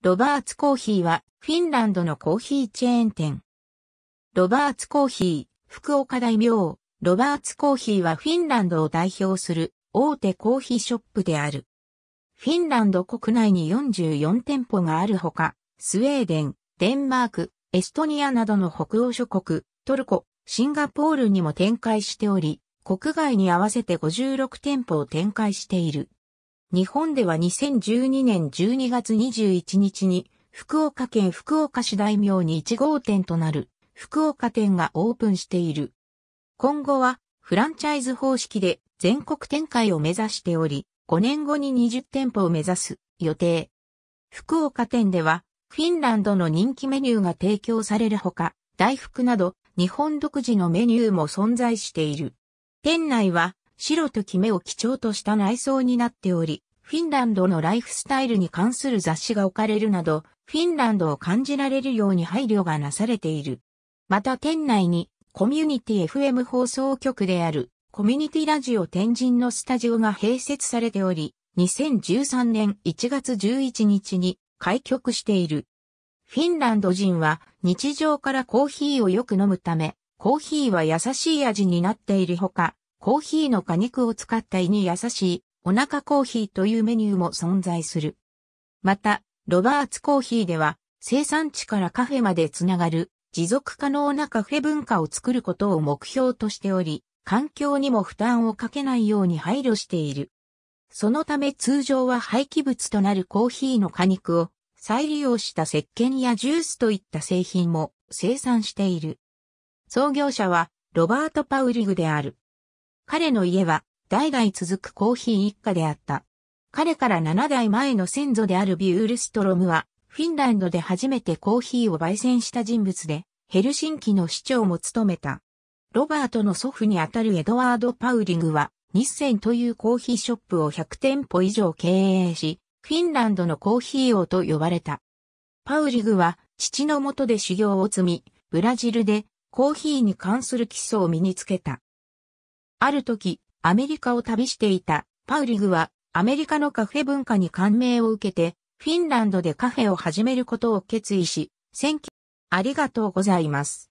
ロバーツコーヒーはフィンランドのコーヒーチェーン店。ロバーツコーヒー、福岡大名、ロバーツコーヒーはフィンランドを代表する大手コーヒーショップである。フィンランド国内に44店舗があるほか、スウェーデン、デンマーク、エストニアなどの北欧諸国、トルコ、シンガポールにも展開しており、国外に合わせて56店舗を展開している。日本では2012年12月21日に、福岡県福岡市大名に1号店となる、福岡店がオープンしている。今後は、フランチャイズ方式で全国展開を目指しており、5年後に20店舗を目指す予定。福岡店では、フィンランドの人気メニューが提供されるほか、大福など、日本独自のメニューも存在している。店内は、白とキ目を基調とした内装になっており、フィンランドのライフスタイルに関する雑誌が置かれるなど、フィンランドを感じられるように配慮がなされている。また店内にコミュニティ FM 放送局であるコミュニティラジオ天神のスタジオが併設されており、2013年1月11日に開局している。フィンランド人は日常からコーヒーをよく飲むため、コーヒーは優しい味になっているほか、コーヒーの果肉を使った胃に優しいお腹コーヒーというメニューも存在する。また、ロバーツコーヒーでは生産地からカフェまでつながる持続可能なカフェ文化を作ることを目標としており、環境にも負担をかけないように配慮している。そのため通常は廃棄物となるコーヒーの果肉を再利用した石鹸やジュースといった製品も生産している。創業者はロバート・パウリグである。彼の家は代々続くコーヒー一家であった。彼から7代前の先祖であるビュールストロムは、フィンランドで初めてコーヒーを焙煎した人物で、ヘルシンキの市長も務めた。ロバートの祖父にあたるエドワード・パウリングは、日ンというコーヒーショップを100店舗以上経営し、フィンランドのコーヒー王と呼ばれた。パウリグは、父のもとで修行を積み、ブラジルでコーヒーに関する基礎を身につけた。ある時、アメリカを旅していたパウリグはアメリカのカフェ文化に感銘を受けて、フィンランドでカフェを始めることを決意し、選挙、ありがとうございます。